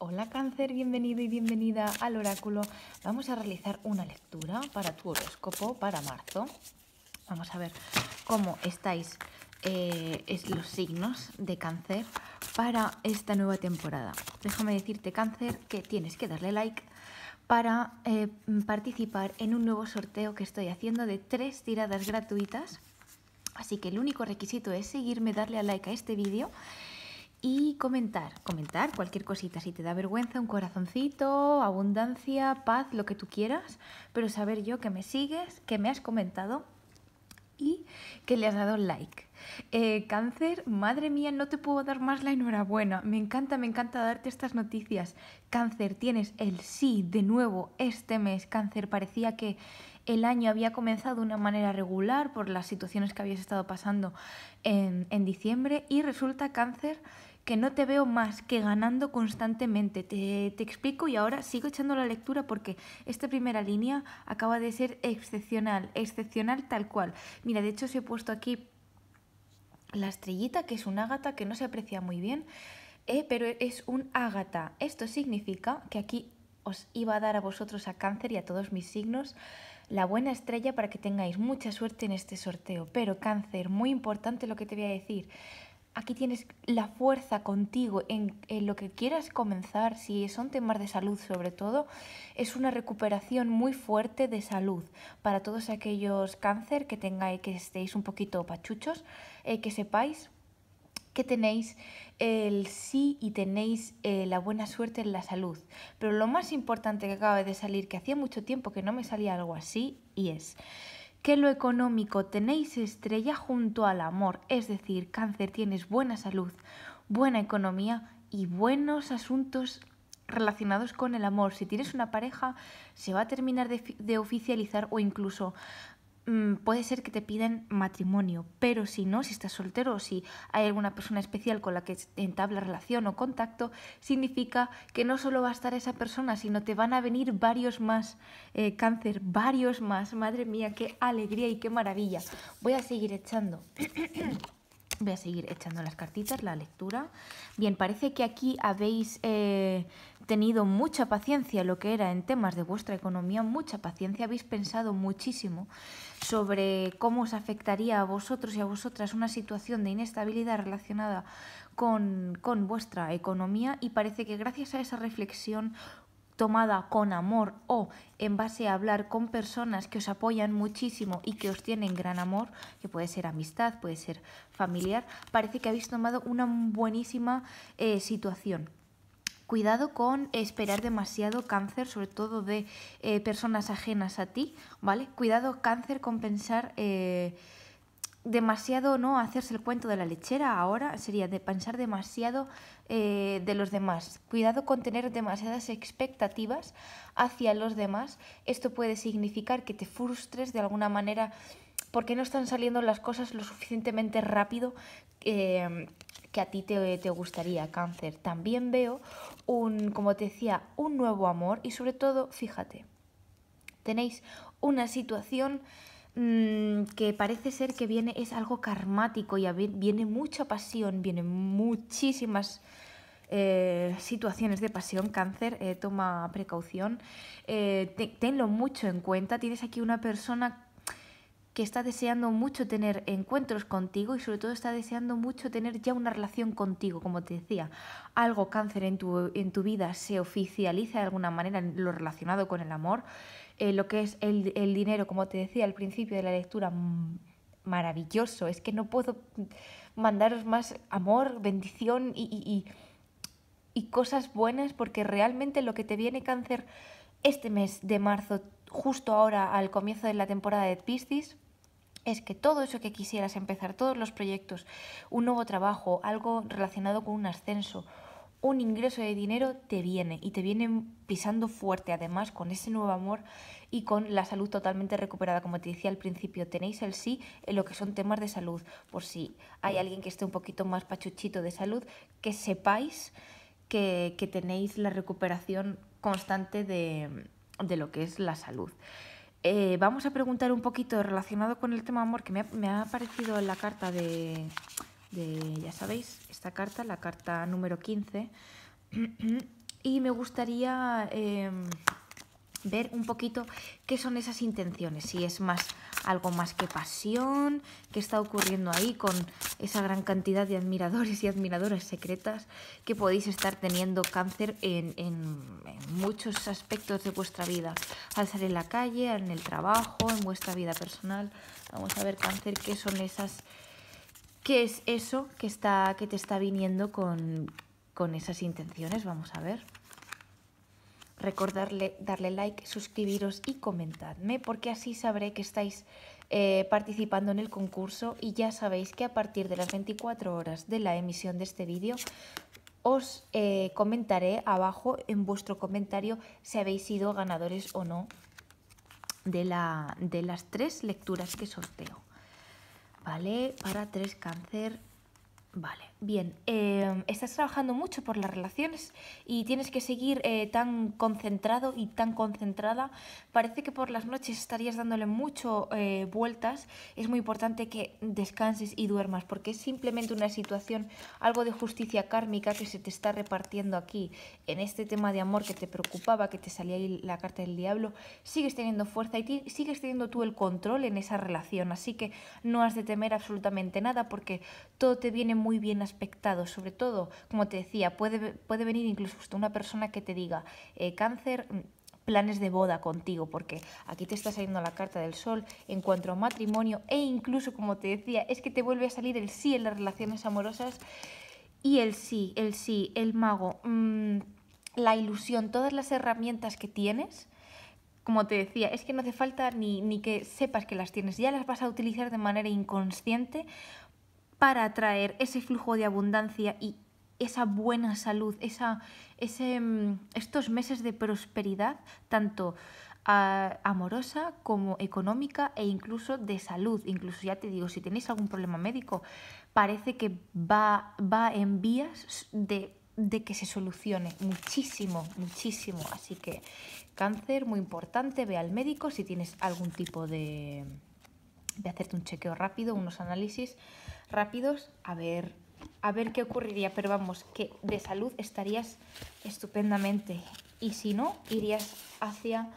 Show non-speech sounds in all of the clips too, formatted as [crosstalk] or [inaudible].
Hola cáncer, bienvenido y bienvenida al oráculo. Vamos a realizar una lectura para tu horóscopo para marzo. Vamos a ver cómo estáis eh, es los signos de cáncer para esta nueva temporada. Déjame decirte cáncer que tienes que darle like para eh, participar en un nuevo sorteo que estoy haciendo de tres tiradas gratuitas. Así que el único requisito es seguirme, darle a like a este vídeo y comentar, comentar cualquier cosita, si te da vergüenza, un corazoncito, abundancia, paz, lo que tú quieras, pero saber yo que me sigues, que me has comentado y que le has dado like. Eh, cáncer, madre mía, no te puedo dar más la enhorabuena. Me encanta, me encanta darte estas noticias. Cáncer, tienes el sí de nuevo este mes. Cáncer, parecía que el año había comenzado de una manera regular por las situaciones que habías estado pasando en, en diciembre y resulta, cáncer, que no te veo más que ganando constantemente. Te, explico y ahora sigo echando la lectura porque esta primera línea acaba de ser excepcional, excepcional tal cual. Mira, de hecho os he puesto aquí la estrellita, que es un ágata que no se aprecia muy bien, eh, pero es un ágata. Esto significa que aquí os iba a dar a vosotros, a cáncer y a todos mis signos, la buena estrella para que tengáis mucha suerte en este sorteo. Pero cáncer, muy importante lo que te voy a decir. Aquí tienes la fuerza contigo en, lo que quieras comenzar, si son temas de salud sobre todo, es una recuperación muy fuerte de salud para todos aquellos cáncer que tengáis, que estéis un poquito pachuchos, eh, que sepáis que tenéis el sí y tenéis eh, la buena suerte en la salud. Pero lo más importante que acaba de salir, que hacía mucho tiempo que no me salía algo así, y es que lo económico tenéis estrella junto al amor, es decir, cáncer tienes buena salud, buena economía y buenos asuntos relacionados con el amor. Si tienes una pareja, se va a terminar de, de, oficializar o incluso Mm, puede ser que te pidan matrimonio, pero si no, si estás soltero o si hay alguna persona especial con la que entabla relación o contacto, significa que no solo va a estar esa persona, sino te van a venir varios más eh, cáncer, varios más. Madre mía, qué alegría y qué maravilla. Voy a seguir echando. Voy a seguir echando las cartitas, la lectura. Bien, parece que aquí habéis eh, tenido mucha paciencia, lo que era en temas de vuestra economía, mucha paciencia. Habéis pensado muchísimo sobre cómo os afectaría a vosotros y a vosotras una situación de inestabilidad relacionada con, con vuestra economía y parece que gracias a esa reflexión tomada con amor o en base a hablar con personas que os apoyan muchísimo y que os tienen gran amor, que puede ser amistad, puede ser familiar, parece que habéis tomado una buenísima eh, situación. Cuidado con esperar demasiado cáncer, sobre todo de eh, personas ajenas a ti, ¿vale? Cuidado cáncer con pensar... Eh, demasiado, ¿no? Hacerse el cuento de la lechera ahora sería de pensar demasiado eh, de los demás. Cuidado con tener demasiadas expectativas hacia los demás. Esto puede significar que te frustres de alguna manera porque no están saliendo las cosas lo suficientemente rápido em, que a ti te, te, gustaría, cáncer. También veo un, como te decía, un nuevo amor y sobre todo, fíjate, tenéis una situación Mm, que parece ser que viene, es algo karmático y viene mucha pasión, vienen muchísimas eh, situaciones de pasión, cáncer, eh, toma precaución, eh, tenlo mucho en cuenta, tienes aquí una persona que está deseando mucho tener encuentros contigo y sobre todo está deseando mucho tener ya una relación contigo, como te decía, algo cáncer en tu, en tu vida se oficializa de alguna manera en lo relacionado con el amor, eh, lo que es el, dinero, como te decía al principio de la lectura, mm, maravilloso. Es que no puedo mandaros más amor, bendición y, y, y cosas buenas porque realmente lo que te viene cáncer este mes de marzo, justo ahora al comienzo de la temporada de Piscis, es que todo eso que quisieras empezar, todos los proyectos, un nuevo trabajo, algo relacionado con un ascenso, un ingreso de dinero te viene y te viene pisando fuerte además con ese nuevo amor y con la salud totalmente recuperada. Como te decía al principio, tenéis el sí en lo que son temas de salud, por si hay alguien que esté un poquito más pachuchito de salud, que sepáis que, tenéis la recuperación constante de, lo que es la salud. Eh, vamos a preguntar un poquito relacionado con el tema amor que me ha aparecido en la carta de, de, ya sabéis, esta carta, la carta número 15. [clears throat] y me gustaría em, ver un poquito qué son esas intenciones, si es más algo más que pasión, qué está ocurriendo ahí con esa gran cantidad de admiradores y admiradoras secretas que podéis estar teniendo cáncer en, en muchos aspectos de vuestra vida, al salir en la calle, en el trabajo, en vuestra vida personal. Vamos a ver cáncer, qué son esas qué es eso que, está, que te está viniendo con, esas intenciones. Vamos a ver. Recordarle, darle like, suscribiros y comentadme, porque así sabré que estáis eh, participando en el concurso y ya sabéis que a partir de las 24 horas de la emisión de este vídeo os eh, comentaré abajo en vuestro comentario si habéis sido ganadores o no de, la, de las tres lecturas que sorteo. ¿vale? Para tres cáncer, vale. Bien, em, estás trabajando mucho por las relaciones y tienes que seguir eh, tan concentrado y tan concentrada. Parece que por las noches estarías dándole mucho eh, vueltas. Es muy importante que descanses y duermas porque es simplemente una situación, algo de justicia kármica que se te está repartiendo aquí. En este tema de amor que te preocupaba, que te salía ahí la carta del diablo, sigues teniendo fuerza y sigues teniendo tú el control en esa relación. Así que no has de temer absolutamente nada porque todo te viene muy bien sobre todo, como te decía, puede, puede venir incluso una persona que te diga eh, cáncer mm, planes de boda contigo, porque aquí te está saliendo la carta del sol en cuanto a matrimonio e incluso, como te decía, es que te vuelve a salir el sí en las relaciones amorosas y el sí, el sí, el mago, mm, la ilusión, todas las herramientas que tienes, como te decía, es que no hace falta ni, ni que sepas que las tienes, ya las vas a utilizar de manera inconsciente para atraer ese flujo de abundancia y esa buena salud, esa, ese, mm, estos meses de prosperidad, tanto ah, amorosa como económica e incluso de salud. Incluso ya te digo, si tenéis algún problema médico, parece que va, va en vías de, de que se solucione muchísimo, muchísimo. Así que cáncer, muy importante, ve al médico si tienes algún tipo de, de hacerte un chequeo rápido, unos análisis rápidos a ver, a ver qué ocurriría. Pero vamos, que de salud estarías estupendamente. Y si no, irías hacia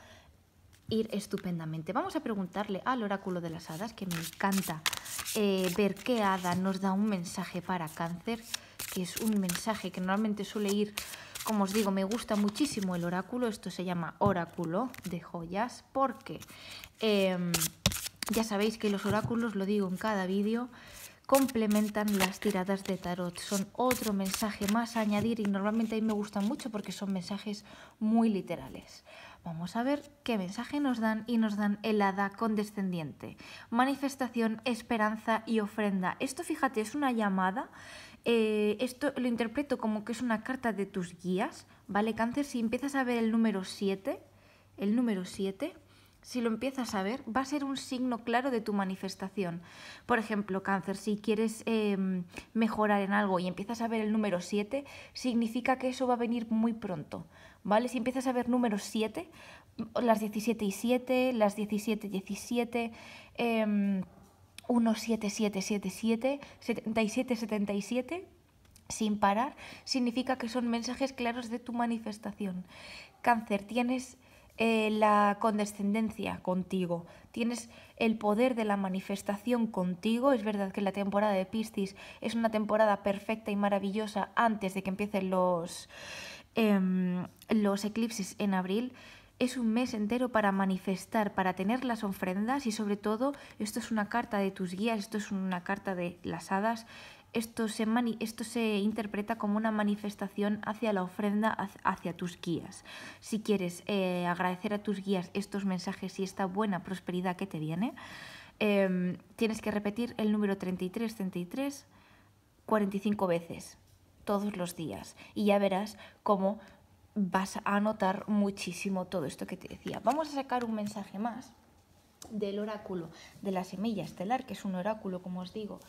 ir estupendamente. Vamos a preguntarle al oráculo de las hadas, que me encanta eh, ver qué hada nos da un mensaje para cáncer, que es un mensaje que normalmente suele ir, como os digo, me gusta muchísimo el oráculo, esto se llama oráculo de joyas, porque em, ya sabéis que los oráculos, lo digo en cada vídeo, complementan las tiradas de tarot. Son otro mensaje más a añadir y normalmente a mí me gustan mucho porque son mensajes muy literales. Vamos a ver qué mensaje nos dan y nos dan helada condescendiente. Manifestación, esperanza y ofrenda. Esto, fíjate, es una llamada. Eh, esto lo interpreto como que es una carta de tus guías, ¿vale? Cáncer, si empiezas a ver el número 7, el número 7 si lo empiezas a ver, va a ser un signo claro de tu manifestación. Por ejemplo, cáncer, si quieres em, mejorar en algo y empiezas a ver el número 7, significa que eso va a venir muy pronto, ¿vale? Si empiezas a ver números 7, las 17 y 7, las 17 em, y 17, eh, 1, 7, 7, 7, 7, 77, 77, sin parar, significa que son mensajes claros de tu manifestación. Cáncer, tienes eh, la condescendencia contigo, tienes el poder de la manifestación contigo. Es verdad que la temporada de Piscis es una temporada perfecta y maravillosa antes de que empiecen los, em, los eclipses en abril. Es un mes entero para manifestar, para tener las ofrendas y sobre todo esto es una carta de tus guías, esto es una carta de las hadas, esto se, esto se interpreta como una manifestación hacia la ofrenda, hacia tus guías. Si quieres eh, agradecer a tus guías estos mensajes y esta buena prosperidad que te viene, em, tienes que repetir el número 3333 45 veces todos los días y ya verás cómo vas a notar muchísimo todo esto que te decía. Vamos a sacar un mensaje más del oráculo de la semilla estelar, que es un oráculo, como os digo,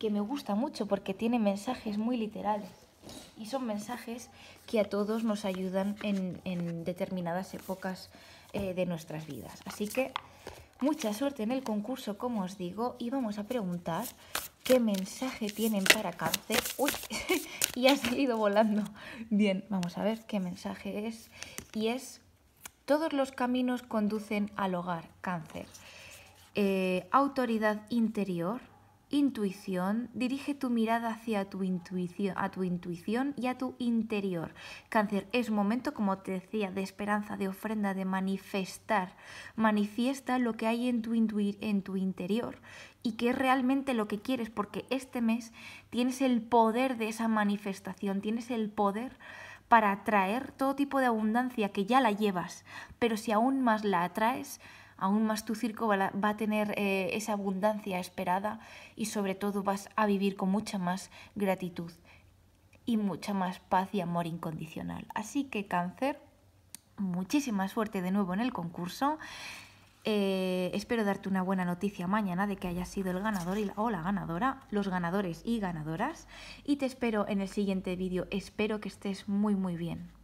que me gusta mucho porque tiene mensajes muy literales. Y son mensajes que a todos nos ayudan en, determinadas épocas eh, de nuestras vidas. Así que mucha suerte en el concurso, como os digo, y vamos a preguntar qué mensaje tienen para cáncer. ¡Uy! [laughs] y ha salido volando. Bien, vamos a ver qué mensaje es. Y es, todos los caminos conducen al hogar, cáncer. Eh, autoridad interior, intuición, dirige tu mirada hacia tu intuición, a tu intuición y a tu interior. Cáncer, es momento, como te decía, de esperanza, de ofrenda, de manifestar. Manifiesta lo que hay en tu, intuir, en tu interior y que es realmente lo que quieres, porque este mes tienes el poder de esa manifestación, tienes el poder para atraer todo tipo de abundancia que ya la llevas, pero si aún más la atraes, aún más tu circo va, a tener eh, esa abundancia esperada y sobre todo vas a vivir con mucha más gratitud y mucha más paz y amor incondicional. Así que cáncer, muchísima suerte de nuevo en el concurso. Eh, espero darte una buena noticia mañana de que hayas sido el ganador y o la ganadora, los ganadores y ganadoras. Y te espero en el siguiente vídeo. Espero que estés muy muy bien.